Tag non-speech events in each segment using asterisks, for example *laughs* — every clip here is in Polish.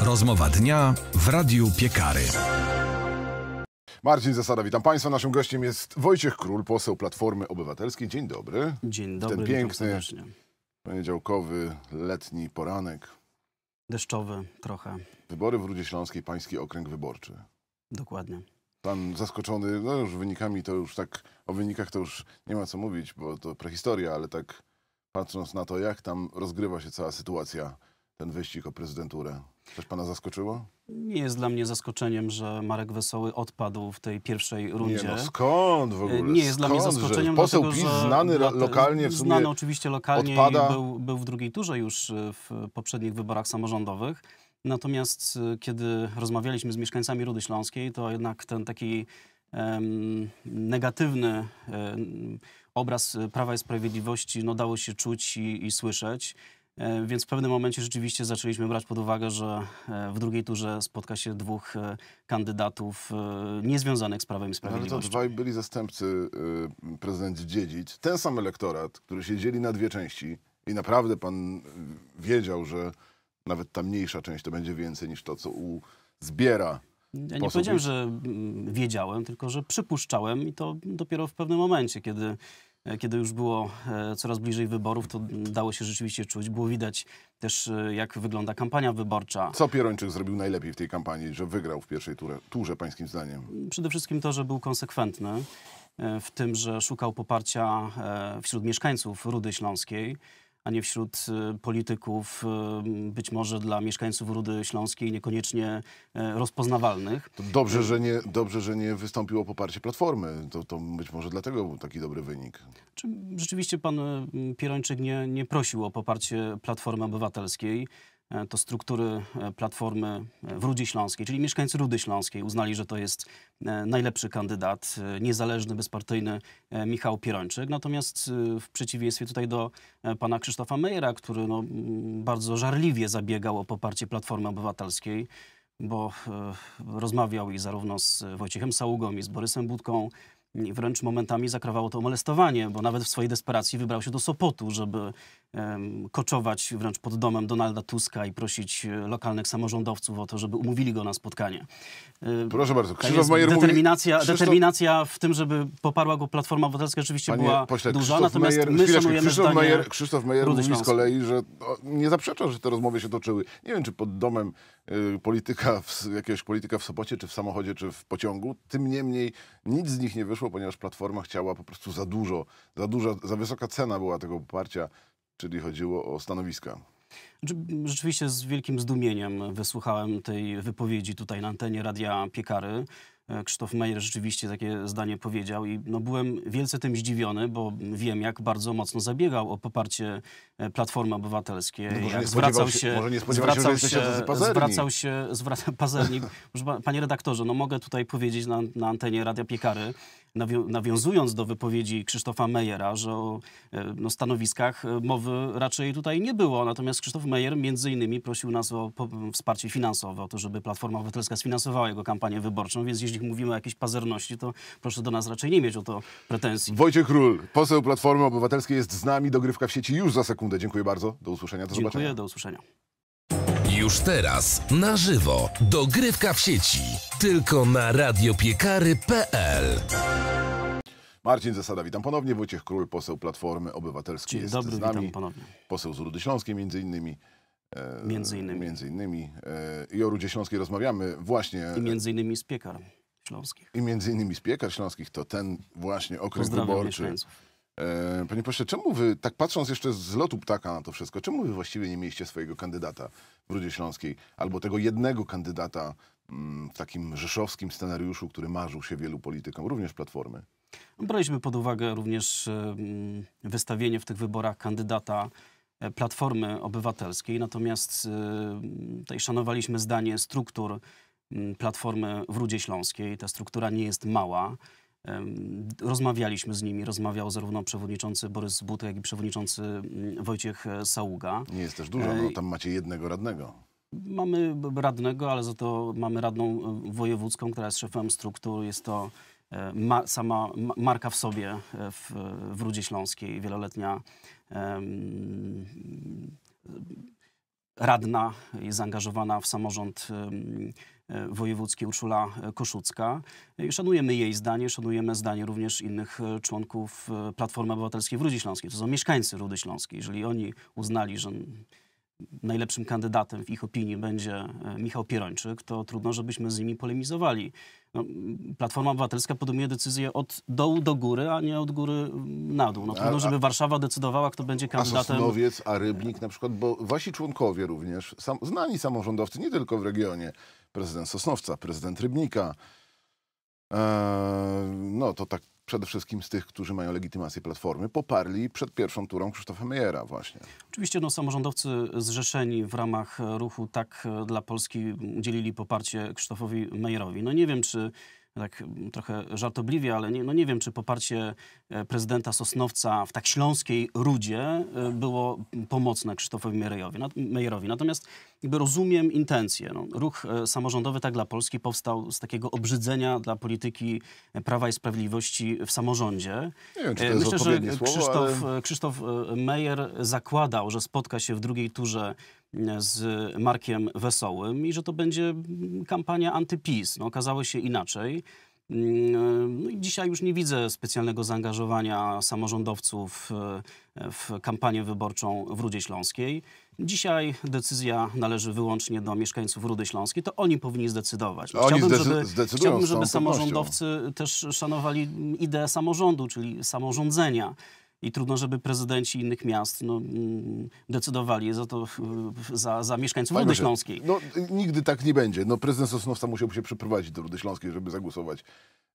Rozmowa dnia w Radiu Piekary. Marcin Zasada, witam Państwa. Naszym gościem jest Wojciech Król, poseł Platformy Obywatelskiej. Dzień dobry. Dzień dobry. Ten piękny, poniedziałkowy, letni poranek. Deszczowy trochę. Wybory w Rudzie Śląskiej, Pański Okręg Wyborczy. Dokładnie. Pan zaskoczony, no już wynikami to już tak, o wynikach to już nie ma co mówić, bo to prehistoria, ale tak patrząc na to, jak tam rozgrywa się cała sytuacja ten wyścig o prezydenturę. Coś pana zaskoczyło? Nie jest dla mnie zaskoczeniem, że Marek Wesoły odpadł w tej pierwszej rundzie. Nie, no skąd w ogóle? Nie jest skąd, dla mnie zaskoczeniem, że poseł dlatego, PiS znany lokalnie w sumie Znany oczywiście lokalnie odpada. Był, był w drugiej turze już e, w poprzednich wyborach samorządowych. Natomiast e, kiedy rozmawialiśmy z mieszkańcami Rudy Śląskiej, to jednak ten taki negatywny e, obraz Prawa i Sprawiedliwości no, dało się czuć i, i słyszeć. E, więc w pewnym momencie rzeczywiście zaczęliśmy brać pod uwagę, że e, w drugiej turze spotka się dwóch e, kandydatów niezwiązanych z Prawem i Sprawiedliwością. No, ale to dwaj byli zastępcy prezydent Dziedzic. Ten sam elektorat, który się dzieli na dwie części i naprawdę pan wiedział, że nawet ta mniejsza część to będzie więcej niż to, co u zbiera ja nie powiedziałem, że mm, wiedziałem, tylko że przypuszczałem i to dopiero w pewnym momencie, kiedy E, kiedy już było e, coraz bliżej wyborów, to dało się rzeczywiście czuć. Było widać też, e, jak wygląda kampania wyborcza. Co Pierończyk zrobił najlepiej w tej kampanii, że wygrał w pierwszej turze, turze pańskim zdaniem? Przede wszystkim to, że był konsekwentny w tym, że szukał poparcia wśród mieszkańców Rudy Śląskiej a nie wśród y, polityków, y, być może dla mieszkańców Rudy Śląskiej niekoniecznie y, rozpoznawalnych. To dobrze, że nie, dobrze, że nie wystąpiło poparcie Platformy. To, to być może dlatego był taki dobry wynik. Czy rzeczywiście pan Pierończyk nie, nie prosił o poparcie Platformy Obywatelskiej? E, to struktury e, Platformy e, w Rudzie Śląskiej, czyli mieszkańcy Rudy Śląskiej uznali, że to jest najlepszy kandydat, niezależny, bezpartyjny Michał Pierończyk. Natomiast w przeciwieństwie tutaj do pana Krzysztofa Mejera, który no bardzo żarliwie zabiegał o poparcie Platformy Obywatelskiej, bo rozmawiał i zarówno z Wojciechem Saługą i z Borysem Budką, i wręcz momentami zakrawało to molestowanie, bo nawet w swojej desperacji wybrał się do Sopotu, żeby koczować wręcz pod domem Donalda Tuska i prosić e, lokalnych samorządowców o to, żeby umówili go na spotkanie. E, Proszę bardzo, Krzysztof Majer determinacja, mówi... determinacja w tym, żeby poparła go Platforma Obywatelska oczywiście Panie była pośle, duża, Krzysztof natomiast Majer, my szanujemy Krzysztof Majer, Krzysztof Majer mówi z kolei, że nie zaprzecza, że te rozmowy się toczyły. Nie wiem, czy pod domem y, polityka w, jakiegoś polityka w Sopocie, czy w samochodzie, czy w pociągu. Tym niemniej nic z nich nie wyszło, ponieważ Platforma chciała po prostu za dużo, za duża, za wysoka cena była tego poparcia czyli chodziło o stanowiska. Rzeczywiście z wielkim zdumieniem wysłuchałem tej wypowiedzi tutaj na antenie Radia Piekary. E, Krzysztof Meyer rzeczywiście takie zdanie powiedział i no, byłem wielce tym zdziwiony, bo wiem, jak bardzo mocno zabiegał o poparcie e, Platformy Obywatelskiej. No jak zwracał się, się, może nie spodziewał zwracał się, że *laughs* się zwracał się zwracał się Panie redaktorze, no mogę tutaj powiedzieć na, na antenie Radia Piekary, nawiązując do wypowiedzi Krzysztofa Mejera, że o e, no, stanowiskach e, mowy raczej tutaj nie było. Natomiast Krzysztof Mejer między innymi prosił nas o wsparcie finansowe, o to, żeby Platforma Obywatelska sfinansowała jego kampanię wyborczą, więc jeśli mówimy o jakiejś pazerności, to proszę do nas raczej nie mieć o to pretensji. Wojciech Król, poseł Platformy Obywatelskiej jest z nami. Dogrywka w sieci już za sekundę. Dziękuję bardzo. Do usłyszenia. Do Dziękuję, zobaczenia. do usłyszenia. Już teraz, na żywo, dogrywka w sieci. Tylko na radiopiekary.pl Marcin Zasada, witam ponownie. Wojciech Król, poseł Platformy Obywatelskiej Dzień jest dobry, z nami. Witam ponownie. Poseł z Rudy Śląskiej między innymi. E, między innymi. Między innymi. E, I o Rudzie Śląskiej rozmawiamy właśnie. I między innymi z piekar śląskich. I między innymi z piekar śląskich to ten właśnie okres Pozdrawiam wyborczy. Mieszkańców E, panie pośle, czemu wy, tak patrząc jeszcze z lotu ptaka na to wszystko, czemu wy właściwie nie mieliście swojego kandydata w Rudzie Śląskiej albo tego jednego kandydata mm, w takim rzeszowskim scenariuszu, który marzył się wielu politykom, również Platformy? No, braliśmy pod uwagę również e, wystawienie w tych wyborach kandydata e, Platformy Obywatelskiej, natomiast tutaj szanowaliśmy zdanie struktur Platformy w Rudzie Śląskiej. Ta struktura nie jest mała. Rozmawialiśmy z nimi, rozmawiał zarówno przewodniczący Borys Butek, jak i przewodniczący mm, Wojciech e, Saługa. Nie jest też dużo, e, no tam macie jednego radnego. Mamy radnego, ale za to mamy radną e, wojewódzką, która jest szefem struktur. Jest to ma, sama marka w sobie w, w Rudzie Śląskiej, wieloletnia um, radna jest zaangażowana w samorząd um, E, wojewódzkiej Urszula e, Koszucka. E, szanujemy jej zdanie, szanujemy zdanie również innych członków Platformy Obywatelskiej w Rudzie Śląskiej. To są mieszkańcy Rudy Śląskiej. Jeżeli oni uznali, że najlepszym kandydatem w ich opinii będzie Michał Pierończyk, to trudno, żebyśmy z nimi polemizowali. No, Platforma Obywatelska podejmuje decyzję od dołu do góry, a nie od góry na dół. No, trudno, żeby Warszawa decydowała, kto będzie kandydatem. A Sosnowiec, a Rybnik na przykład, bo wasi członkowie również, sam, znani samorządowcy, nie tylko w regionie, prezydent Sosnowca, prezydent Rybnika. Eee, no to tak przede wszystkim z tych, którzy mają legitymację Platformy, poparli przed pierwszą turą Krzysztofa Mejera właśnie. Oczywiście no, samorządowcy zrzeszeni w ramach ruchu Tak dla Polski udzielili poparcie Krzysztofowi Mejerowi. No nie wiem, czy tak trochę żartobliwie, ale nie, no nie wiem, czy poparcie e, prezydenta Sosnowca w tak śląskiej rudzie e, było pomocne Krzysztofowi Mejerowi. Natomiast jakby rozumiem intencje. No, ruch e, samorządowy Tak dla Polski powstał z takiego obrzydzenia dla polityki Prawa i Sprawiedliwości w samorządzie. Wiem, Myślę, że Krzysztof, słowo, ale... Krzysztof Mejer zakładał, że spotka się w drugiej turze z Markiem Wesołym i że to będzie kampania antypis. No, okazało się inaczej. Mm, no i dzisiaj już nie widzę specjalnego zaangażowania samorządowców e, w kampanię wyborczą w Rudzie Śląskiej. Dzisiaj decyzja należy wyłącznie do mieszkańców Rudy Śląskiej. To oni powinni zdecydować. No, chciałbym, żeby, chciałbym, żeby samorządowcy też szanowali ideę samorządu, czyli samorządzenia i trudno, żeby prezydenci innych miast no, mm, decydowali za to, *laughs* za, za mieszkańców Panie Rudy Śląskiej. No, nigdy tak nie będzie. No, prezydent Sosnowca musiałby się przeprowadzić do Rudy Śląskiej, żeby zagłosować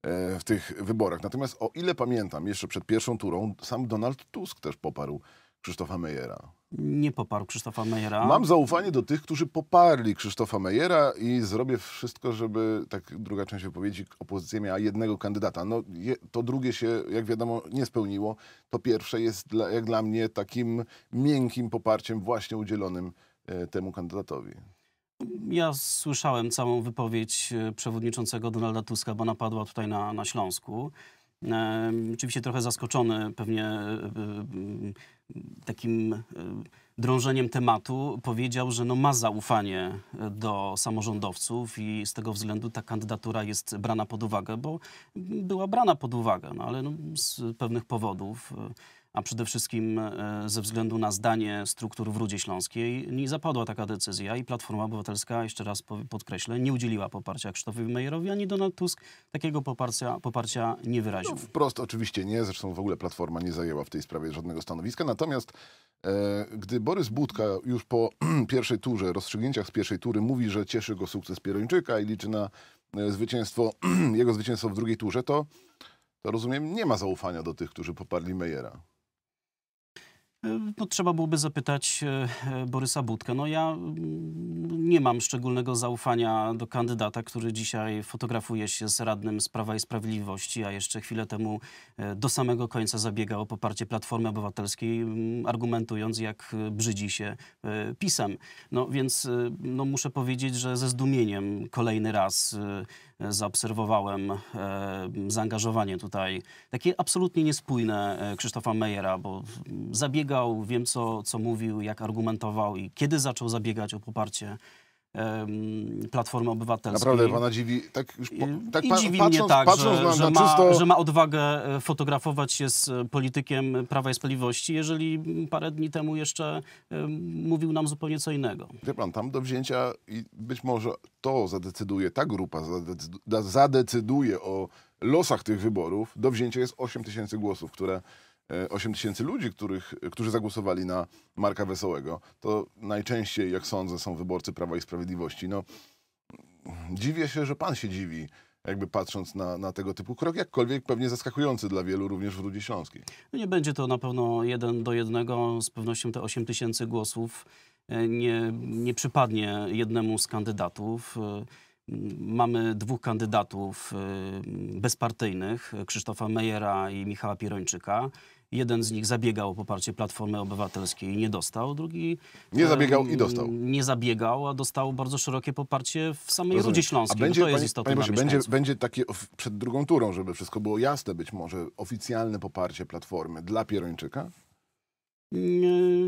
e, w tych wyborach. Natomiast o ile pamiętam, jeszcze przed pierwszą turą sam Donald Tusk też poparł Krzysztofa Mejera? Nie poparł Krzysztofa Mejera. Mam zaufanie do tych, którzy poparli Krzysztofa Mejera i zrobię wszystko, żeby, tak druga część wypowiedzi, opozycja miała jednego kandydata. No, je, to drugie się, jak wiadomo, nie spełniło. To pierwsze jest, dla, jak dla mnie, takim miękkim poparciem właśnie udzielonym e, temu kandydatowi. Ja słyszałem całą wypowiedź e, przewodniczącego Donalda Tuska, bo napadła tutaj na, na Śląsku. E, oczywiście trochę zaskoczony pewnie e, e, takim drążeniem tematu, powiedział, że no ma zaufanie do samorządowców i z tego względu ta kandydatura jest brana pod uwagę, bo była brana pod uwagę, no ale no z pewnych powodów a przede wszystkim e, ze względu na zdanie struktur w Rudzie Śląskiej nie zapadła taka decyzja i Platforma Obywatelska, jeszcze raz podkreślę, nie udzieliła poparcia Krzysztofowi Mejerowi, ani Donald Tusk takiego poparcia, poparcia nie wyraził. No, wprost oczywiście nie, zresztą w ogóle Platforma nie zajęła w tej sprawie żadnego stanowiska, natomiast e, gdy Borys Budka już po *clears throat* pierwszej turze, rozstrzygnięciach z pierwszej tury mówi, że cieszy go sukces Pierończyka i liczy na e, zwycięstwo, *clears throat* jego zwycięstwo w drugiej turze, to, to rozumiem nie ma zaufania do tych, którzy poparli Mejera. E, no trzeba byłoby zapytać e, e, Borysa Budkę. No ja mm, nie mam szczególnego zaufania do kandydata, który dzisiaj fotografuje się z radnym z Prawa i Sprawiedliwości, a jeszcze chwilę temu do samego końca zabiegał o poparcie Platformy Obywatelskiej, mm, argumentując jak brzydzi się pisem. No więc no muszę powiedzieć, że ze zdumieniem kolejny raz zaobserwowałem e, zaangażowanie tutaj, takie absolutnie niespójne e, Krzysztofa Mejera, bo zabiegał, wiem co, co mówił, jak argumentował i kiedy zaczął zabiegać o poparcie Platformy Obywatelskiej. Naprawdę pana dziwi, tak już po, tak I dziwi patrząc, mnie tak, patrząc, że, że, na ma, czysto... że, ma, odwagę e, fotografować się z e, politykiem Prawa i Sprawiedliwości, jeżeli parę dni temu jeszcze e, mówił nam zupełnie co innego. Wie pan, tam do wzięcia i być może to zadecyduje, ta grupa zadecyduje o losach tych wyborów, do wzięcia jest 8 tysięcy głosów, które 8 e, tysięcy ludzi, których, którzy zagłosowali na Marka Wesołego, to najczęściej, jak sądzę, są wyborcy Prawa i Sprawiedliwości. No, dziwię się, że pan się dziwi, jakby patrząc na, na tego typu krok, jakkolwiek pewnie zaskakujący dla wielu również w Rudzie Śląskiej. No, nie będzie to na pewno jeden do jednego, z pewnością te 8 tysięcy głosów e, nie, nie przypadnie jednemu z kandydatów. E, mamy dwóch kandydatów bezpartyjnych, Krzysztofa Mejera i Michała Pierończyka. Jeden z nich zabiegał o poparcie Platformy Obywatelskiej i nie dostał, drugi... Nie zabiegał i dostał. Nie zabiegał, a dostał bardzo szerokie poparcie w samej Rozumiem. Rudzie Śląskiej. A będzie, no to jest istotne panie, panie będzie, będzie takie przed drugą turą, żeby wszystko było jasne, być może oficjalne poparcie Platformy dla Pierończyka?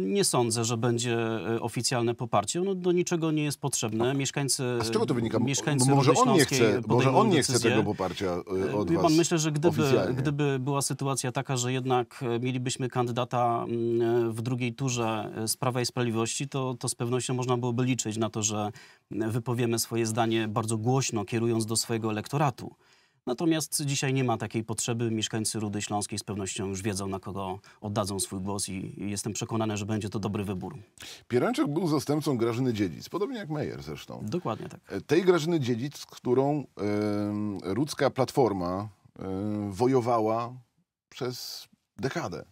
Nie sądzę, że będzie e, oficjalne poparcie. Ono do niczego nie jest potrzebne. Mieszkańcy, A z czego to wynika? Mieszkańcy bo może on nie chce, może on nie decyzję. chce tego poparcia e, od e, Wie was pan, Myślę, że gdyby, gdyby była sytuacja taka, że jednak mielibyśmy kandydata mm, w drugiej turze z Prawa i Sprawiedliwości, to, to z pewnością można byłoby liczyć na to, że mm, wypowiemy swoje zdanie bardzo głośno, kierując do swojego elektoratu. Natomiast dzisiaj nie ma takiej potrzeby. Mieszkańcy Rudy Śląskiej z pewnością już wiedzą, na kogo oddadzą swój głos i jestem przekonany, że będzie to dobry wybór. Pierańczak był zastępcą Grażyny Dziedzic, podobnie jak Meyer zresztą. Dokładnie tak. E, tej Grażyny Dziedzic, z którą y, Platforma y, wojowała przez dekadę.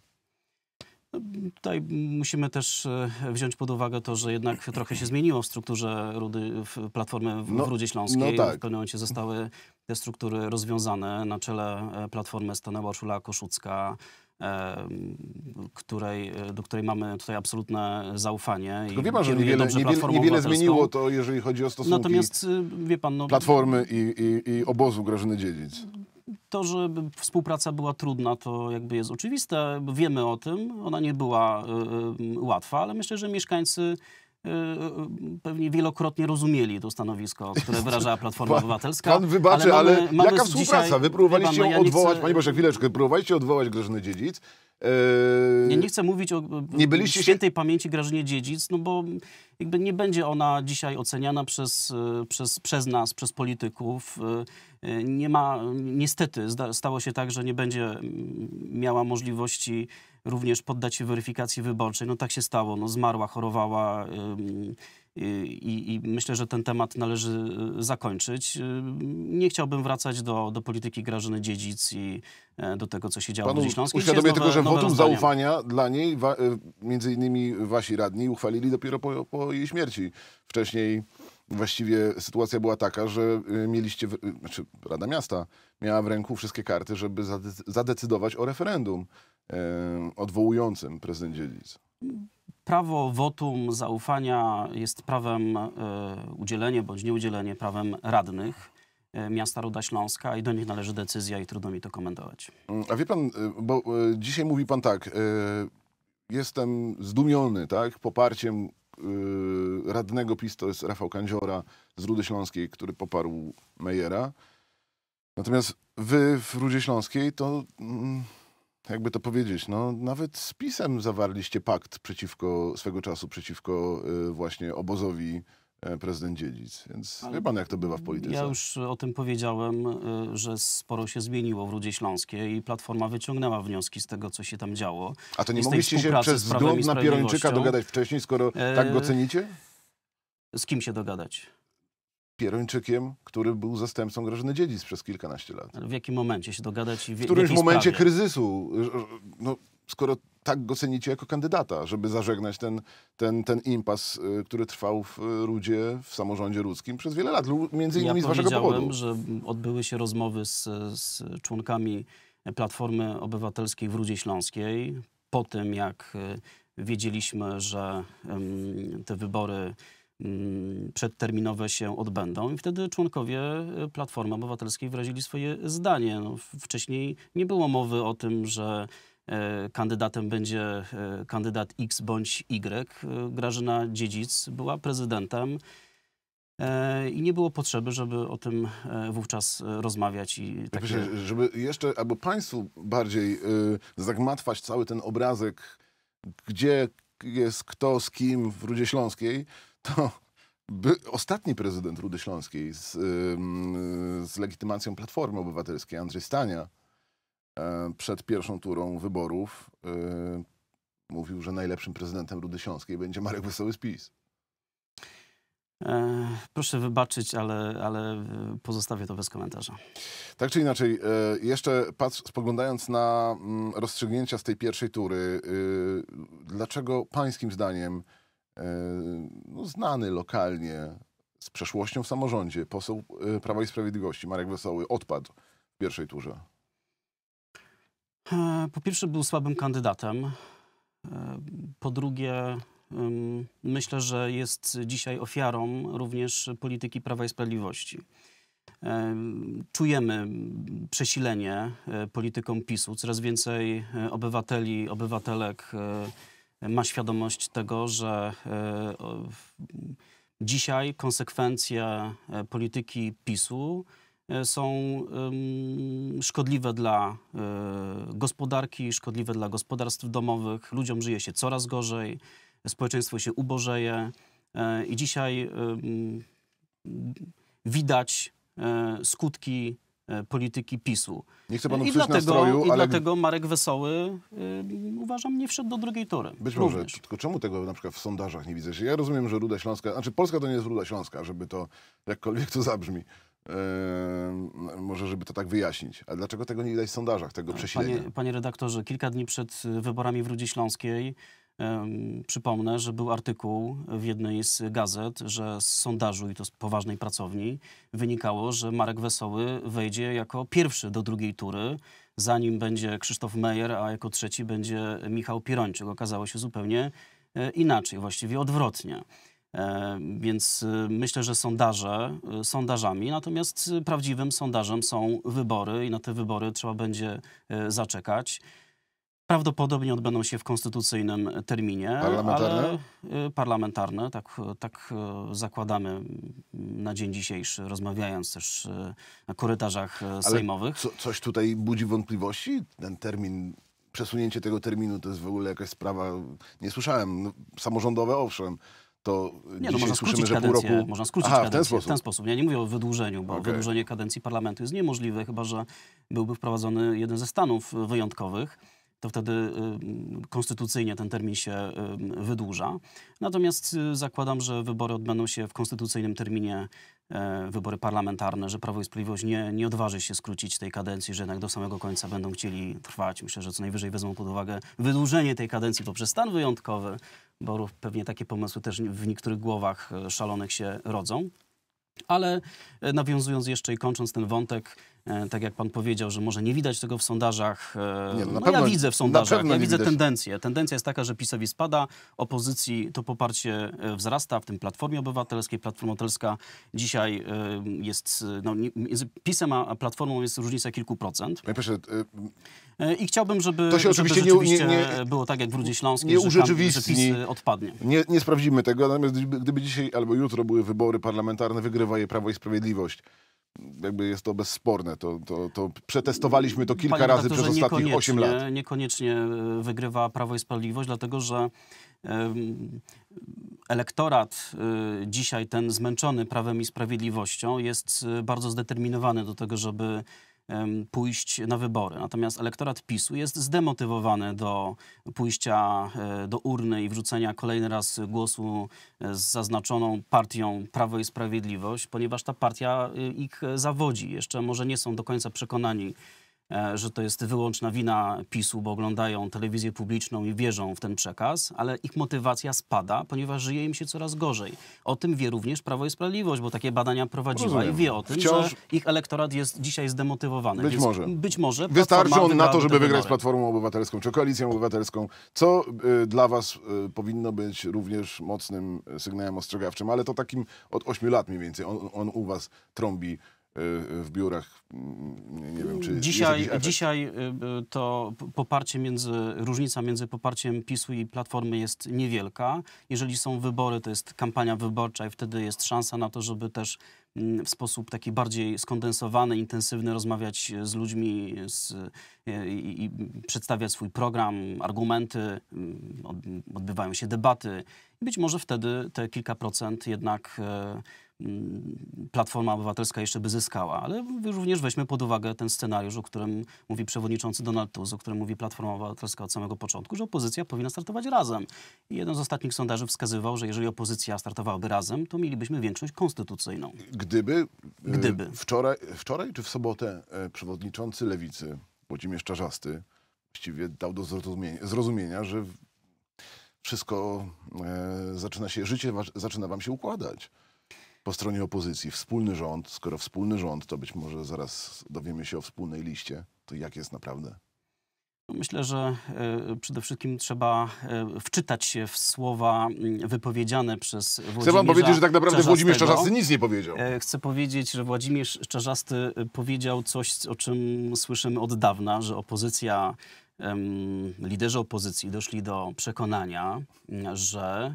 No, tutaj musimy też e, wziąć pod uwagę to, że jednak trochę się zmieniło w strukturze rudy, w Platformy w, no, w Rudzie Śląskiej. No tak. W pewnym momencie zostały te struktury rozwiązane. Na czele e, Platformy stanęła Szula Koszucka, e, której, do której mamy tutaj absolutne zaufanie. Tylko wie pan, że niewiele, niewiele, niewiele zmieniło to, jeżeli chodzi o stosunki Natomiast, wie pan, no, Platformy i, i, i obozu Grażyny Dziedzic. To, że współpraca była trudna, to jakby jest oczywiste. Wiemy o tym. Ona nie była e, e, łatwa, ale myślę, że mieszkańcy e, pewnie wielokrotnie rozumieli to stanowisko, które wyrażała Platforma *laughs* pan, Obywatelska. Pan wybaczy, ale, mamy, ale mamy jaka współpraca? Dzisiaj, Wy próbowaliście ją no ja odwołać, chcę... Panie Boże, chwileczkę, próbowaliście odwołać Dziedzic, nie, yy, nie chcę mówić o nie byliście świętej się... pamięci Grażynie Dziedzic, no bo jakby nie będzie ona dzisiaj oceniana przez, e, przez, przez nas, przez polityków. E, e, nie ma, niestety stało się tak, że nie będzie mm, miała możliwości również poddać się weryfikacji wyborczej. No tak się stało, no zmarła, chorowała. Yy Y, i, i, myślę, że ten temat należy y, zakończyć. Y, nie chciałbym wracać do, do polityki Grażyny Dziedzic i e, do tego, co się działo Panu w Śląskiej. Uświadomię tylko, że wotum zaufania dla niej wa, między innymi wasi radni uchwalili dopiero po, po jej śmierci. Wcześniej właściwie sytuacja była taka, że mieliście, znaczy Rada Miasta miała w ręku wszystkie karty, żeby zadecydować o referendum e, odwołującym prezydent Dziedzic. Prawo wotum zaufania jest prawem e, udzielenie bądź nieudzielenie prawem radnych e, miasta Ruda Śląska i do nich należy decyzja i trudno mi to komentować. Mm, a wie pan, e, bo dzisiaj mówi pan tak, jestem zdumiony tak, poparciem radnego PiS, to jest Rafał Kandziora z Rudy Śląskiej, który poparł Mejera. Natomiast wy w Rudzie Śląskiej to... Mm, jakby to powiedzieć, no, nawet z PiSem zawarliście pakt przeciwko, swego czasu przeciwko y, właśnie obozowi e, prezydent Dziedzic. Więc Ale wie pan, jak to bywa w polityce. Ja już o tym powiedziałem, y, że sporo się zmieniło w Rudzie Śląskiej i Platforma wyciągnęła wnioski z tego, co się tam działo. A to nie mogliście się przez wzgląd na Pierończyka dogadać wcześniej, skoro tak go e, cenicie? Z kim się dogadać? Pierończykiem, który był zastępcą Grażyny Dziedzic przez kilkanaście lat. w jakim momencie się dogadać? W, w którymś w momencie sprawie? kryzysu. No, skoro tak go cenicie jako kandydata, żeby zażegnać ten, ten, ten impas, y, który trwał w Rudzie, w samorządzie ludzkim przez wiele lat, między innymi ja z waszego powodu. że odbyły się rozmowy z, z członkami Platformy Obywatelskiej w Rudzie Śląskiej po tym, jak y, wiedzieliśmy, że te wybory Mm, przedterminowe się odbędą i wtedy członkowie e, Platformy Obywatelskiej wyrazili swoje zdanie. No, wcześniej nie było mowy o tym, że e, kandydatem będzie e, kandydat X bądź Y. Grażyna Dziedzic była prezydentem i nie było potrzeby, żeby o tym wówczas rozmawiać. I takie... żeby jeszcze, albo państwu bardziej zagmatwać cały ten obrazek, gdzie jest kto z kim w Rudzie Śląskiej, to by, ostatni prezydent Rudy Śląskiej z, z legitymacją Platformy Obywatelskiej, Andrzej Stania, e, przed pierwszą turą wyborów e, mówił, że najlepszym prezydentem Rudy Śląskiej będzie Marek Wesoły z PiS. E, proszę wybaczyć, ale, ale pozostawię to bez komentarza. Tak czy inaczej, jeszcze patrz, spoglądając na mm, rozstrzygnięcia z tej pierwszej tury, y, dlaczego pańskim zdaniem E, no, znany lokalnie z przeszłością w samorządzie poseł e, Prawa i Sprawiedliwości Marek Wesoły odpadł w pierwszej turze? E, po pierwsze był słabym kandydatem. Po drugie myślę, że jest dzisiaj ofiarą również polityki Prawa i Sprawiedliwości. Czujemy przesilenie polityką PiSu. Coraz więcej obywateli, obywatelek ma świadomość tego, że e, dzisiaj konsekwencje e, polityki PiSu e, są szkodliwe dla gospodarki, szkodliwe dla gospodarstw domowych, ludziom żyje się coraz gorzej, społeczeństwo się ubożeje i dzisiaj widać skutki E, polityki PiSu. Nie chcę panu I dlatego, nastroju, i ale... dlatego Marek Wesoły y, uważam nie wszedł do drugiej tury. Być może, również. tylko czemu tego na przykład w sondażach nie widzę? Ja rozumiem, że Ruda Śląska, znaczy Polska to nie jest Ruda Śląska, żeby to jakkolwiek to zabrzmi. Yy, może, żeby to tak wyjaśnić. A dlaczego tego nie widać w sondażach, tego przesilenia? Panie, panie redaktorze, kilka dni przed wyborami w Rudzie Śląskiej Przypomnę, że był artykuł w jednej z gazet, że z sondażu i to z poważnej pracowni wynikało, że Marek Wesoły wejdzie jako pierwszy do drugiej tury, zanim będzie Krzysztof Meyer, a jako trzeci będzie Michał Pirończyk. Okazało się zupełnie e, inaczej, właściwie odwrotnie. E, więc e, myślę, że sondaże sondażami, natomiast prawdziwym sondażem są wybory i na te wybory trzeba będzie zaczekać. Prawdopodobnie odbędą się w konstytucyjnym terminie. Parlamentarne? Ale y, parlamentarne, tak, tak y, zakładamy na dzień dzisiejszy, rozmawiając też y, na korytarzach sejmowych. Co, coś tutaj budzi wątpliwości? Ten termin przesunięcie tego terminu to jest w ogóle jakaś sprawa, nie słyszałem, no, samorządowe owszem, to nie, no można słyszymy, że pół roku... Można skrócić Aha, kadencję, w ten, sposób. w ten sposób. Ja nie mówię o wydłużeniu, bo okay. wydłużenie kadencji parlamentu jest niemożliwe, chyba że byłby wprowadzony jeden ze stanów wyjątkowych to wtedy y, konstytucyjnie ten termin się y, wydłuża. Natomiast y, zakładam, że wybory odbędą się w konstytucyjnym terminie e, wybory parlamentarne, że Prawo i Sprawiedliwość nie, nie odważy się skrócić tej kadencji, że jednak do samego końca będą chcieli trwać. Myślę, że co najwyżej wezmą pod uwagę wydłużenie tej kadencji poprzez stan wyjątkowy, bo pewnie takie pomysły też w niektórych głowach e, szalonych się rodzą. Ale e, nawiązując jeszcze i kończąc ten wątek, E, tak jak pan powiedział, że może nie widać tego w sondażach. E, nie, no, no pewno, ja widzę w sondażach, ja widzę tendencję. Tendencja jest taka, że PiSowi spada, opozycji to poparcie e, wzrasta, w tym Platformie Obywatelskiej. Platforma Obywatelska dzisiaj jest, no, między PiSem a Platformą jest różnica kilku procent. Panie proszę, y... I chciałbym, żeby to się oczywiście, żeby nie, nie, nie, było tak jak w Rudzie Śląskiej, że, że PiS odpadnie. Nie, nie sprawdzimy tego, natomiast gdyby dzisiaj albo jutro były wybory parlamentarne, wygrywa je Prawo i Sprawiedliwość jakby jest to bezsporne. To, to, to przetestowaliśmy to kilka Panie razy przez ostatnich 8 lat. Niekoniecznie e, wygrywa Prawo i Sprawiedliwość, dlatego że elektorat e, dzisiaj ten zmęczony Prawem i Sprawiedliwością jest e, bardzo zdeterminowany do tego, żeby pójść na wybory. Natomiast elektorat PiSu jest zdemotywowany do pójścia e, do urny i wrzucenia kolejny raz głosu e, z zaznaczoną partią Prawo i Sprawiedliwość, ponieważ ta partia e, ich zawodzi. Jeszcze może nie są do końca przekonani, E, że to jest wyłączna wina PiSu, bo oglądają telewizję publiczną i wierzą w ten przekaz, ale ich motywacja spada, ponieważ żyje im się coraz gorzej. O tym wie również Prawo i Sprawiedliwość, bo takie badania prowadziła Rozumiem. i wie o tym, Wciąż... że ich elektorat jest dzisiaj zdemotywowany. Być może. Być może. Wystarczy on na to, żeby wygrać z Platformą Obywatelską czy Koalicją Obywatelską, co y, dla was y, powinno być również mocnym sygnałem ostrzegawczym, ale to takim od 8 lat mniej więcej on, on u was trąbi Y, w biurach. Mm, nie wiem, czy dzisiaj, dzisiaj y, to poparcie między, różnica między poparciem PiSu i Platformy jest niewielka. Jeżeli są wybory, to jest kampania wyborcza i wtedy jest szansa na to, żeby też mm, w sposób taki bardziej skondensowany, intensywny rozmawiać z ludźmi z, y, i, i przedstawiać swój program, argumenty, mm, odbywają się debaty. Być może wtedy te kilka procent jednak Y, Platforma Obywatelska jeszcze by zyskała, ale również weźmy pod uwagę ten scenariusz, o którym mówi przewodniczący Donald Tusk, o którym mówi Platforma Obywatelska od samego początku, że opozycja powinna startować razem. I jeden z ostatnich sondaży wskazywał, że jeżeli opozycja startowałaby razem, to mielibyśmy większość konstytucyjną. Gdyby, y, Gdyby. Wczoraj, wczoraj czy w sobotę e, przewodniczący Lewicy, Włodzimierz Czarzasty, właściwie dał do zrozumienia, zrozumienia że wszystko e, zaczyna się, życie zaczyna wam się układać po stronie opozycji wspólny rząd, skoro wspólny rząd, to być może zaraz dowiemy się o wspólnej liście, to jak jest naprawdę? Myślę, że e, przede wszystkim trzeba e, wczytać się w słowa mm, wypowiedziane przez Włodzimierza Chcę wam powiedzieć, że tak naprawdę Włodzimierz Czarzasty nic nie powiedział. E, chcę powiedzieć, że Włodzimierz Czarzasty powiedział coś, o czym słyszymy od dawna, że opozycja liderzy opozycji doszli do przekonania, że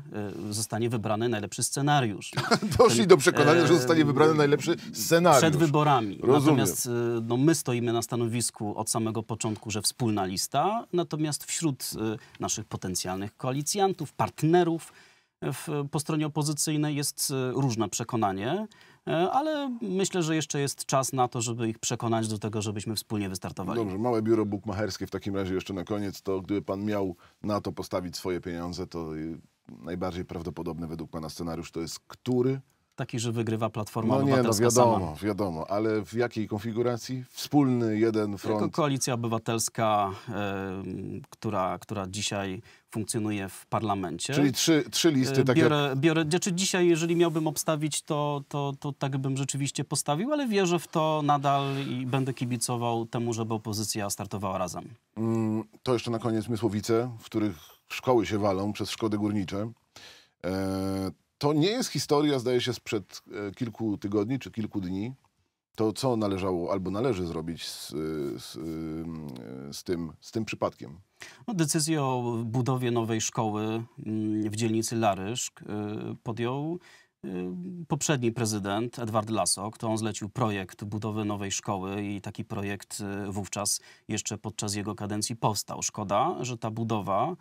y, zostanie wybrany najlepszy scenariusz. *laughs* doszli do przekonania, że zostanie wybrany najlepszy scenariusz. Przed wyborami. Rozumiem. Natomiast y, no, my stoimy na stanowisku od samego początku, że wspólna lista, natomiast wśród y, naszych potencjalnych koalicjantów, partnerów, w, po stronie opozycyjnej jest różne przekonanie. E, ale myślę, że jeszcze jest czas na to, żeby ich przekonać do tego, żebyśmy wspólnie wystartowali. Dobrze, małe biuro bukmacherskie w takim razie jeszcze na koniec, to gdyby pan miał na to postawić swoje pieniądze, to y, najbardziej prawdopodobny według pana scenariusz to jest który taki, że wygrywa Platforma no Obywatelska nie, no wiadomo, sama. wiadomo, ale w jakiej konfiguracji? Wspólny jeden front? Jako koalicja obywatelska, y, która, która dzisiaj funkcjonuje w parlamencie. Czyli trzy, trzy listy e, takie... Biorę, biorę, znaczy dzisiaj, jeżeli miałbym obstawić, to, to, to tak bym rzeczywiście postawił, ale wierzę w to nadal i będę kibicował temu, żeby opozycja startowała razem. Mm, to jeszcze na koniec Mysłowice, w których szkoły się walą przez szkody górnicze. E to nie jest historia, zdaje się, sprzed e, kilku tygodni czy kilku dni. To, co należało albo należy zrobić z, e, z, e, z tym, z tym przypadkiem. No, decyzję o budowie nowej szkoły mm, w dzielnicy Larysz podjął poprzedni prezydent Edward Lasso, to on zlecił projekt budowy nowej szkoły i taki projekt wówczas jeszcze podczas jego kadencji powstał. Szkoda, że ta budowa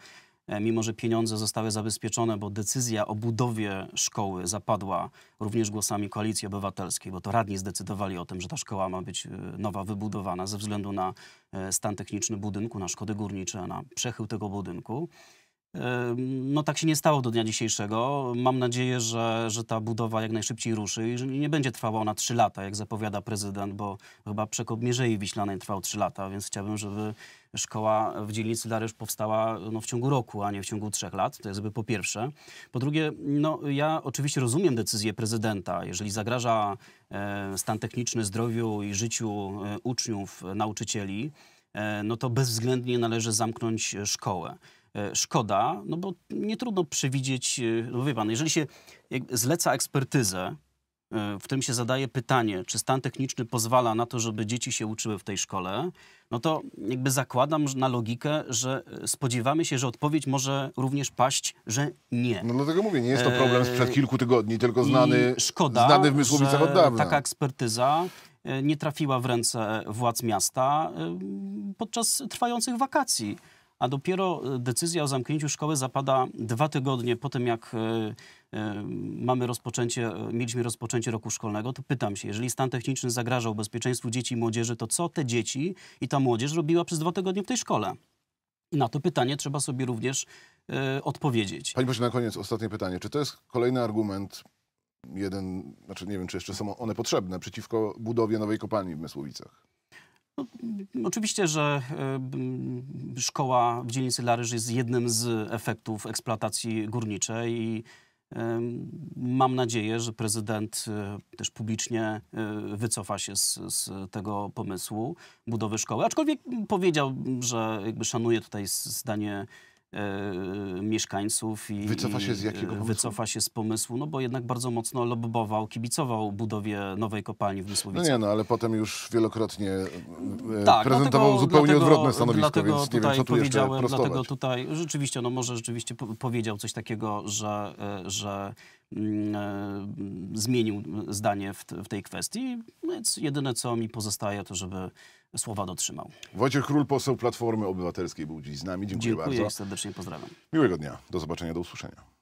E, mimo że pieniądze zostały zabezpieczone, bo decyzja o budowie szkoły zapadła również głosami Koalicji Obywatelskiej, bo to radni zdecydowali o tym, że ta szkoła ma być e, nowa, wybudowana ze względu na e, stan techniczny budynku, na szkody górnicze, na przechył tego budynku. No tak się nie stało do dnia dzisiejszego. Mam nadzieję, że, że ta budowa jak najszybciej ruszy i że nie będzie trwała ona 3 lata, jak zapowiada prezydent, bo chyba przekop Mierzei Wiślanej trwał 3 lata, więc chciałbym, żeby szkoła w dzielnicy Dariusz powstała no, w ciągu roku, a nie w ciągu trzech lat. To jest by po pierwsze. Po drugie, no, ja oczywiście rozumiem decyzję prezydenta. Jeżeli zagraża e, stan techniczny zdrowiu i życiu e, uczniów, nauczycieli, e, no to bezwzględnie należy zamknąć szkołę. E, szkoda, no bo nie trudno przewidzieć, e, no wie pan, jeżeli się zleca ekspertyzę, e, w którym się zadaje pytanie, czy stan techniczny pozwala na to, żeby dzieci się uczyły w tej szkole, no to jakby zakładam na logikę, że spodziewamy się, że odpowiedź może również paść, że nie. No dlatego mówię, nie jest to problem sprzed kilku tygodni, tylko znany, szkoda, znany w Mysłowicach od dawna. taka ekspertyza nie trafiła w ręce władz miasta podczas trwających wakacji a dopiero e, decyzja o zamknięciu szkoły zapada dwa tygodnie po tym, jak e, e, mamy rozpoczęcie, mieliśmy rozpoczęcie roku szkolnego, to pytam się, jeżeli stan techniczny zagrażał bezpieczeństwu dzieci i młodzieży, to co te dzieci i ta młodzież robiła przez dwa tygodnie w tej szkole? I na to pytanie trzeba sobie również y, odpowiedzieć. Panie Boże, na koniec ostatnie pytanie. Czy to jest kolejny argument, jeden, znaczy nie wiem, czy jeszcze są one potrzebne, przeciwko budowie nowej kopalni w Mysłowicach? No, oczywiście, że e, szkoła w dzielnicy Laryż jest jednym z efektów eksploatacji górniczej i e, mam nadzieję, że prezydent e, też publicznie wycofa się z, z tego pomysłu budowy szkoły. Aczkolwiek powiedział, że jakby szanuje tutaj zdanie E, mieszkańców i wycofa się z jakiego pomysłu? Wycofa się z pomysłu, no bo jednak bardzo mocno lobbował, kibicował budowie nowej kopalni w no Mysłowicach. No nie, no ale potem już wielokrotnie e, tak, prezentował dlatego, zupełnie dlatego, odwrotne stanowisko, dlatego więc nie wiem, co tu jeszcze Dlatego tutaj rzeczywiście, no może rzeczywiście powiedział coś takiego, że, e, że Mm, e, zmienił zdanie w, w, tej kwestii, no więc jedyne co mi pozostaje to, żeby słowa dotrzymał. Wojciech Król, poseł Platformy Obywatelskiej był dziś z nami. Dziękuję, Dziękuję bardzo. Dziękuję serdecznie pozdrawiam. Miłego dnia. Do zobaczenia, do usłyszenia.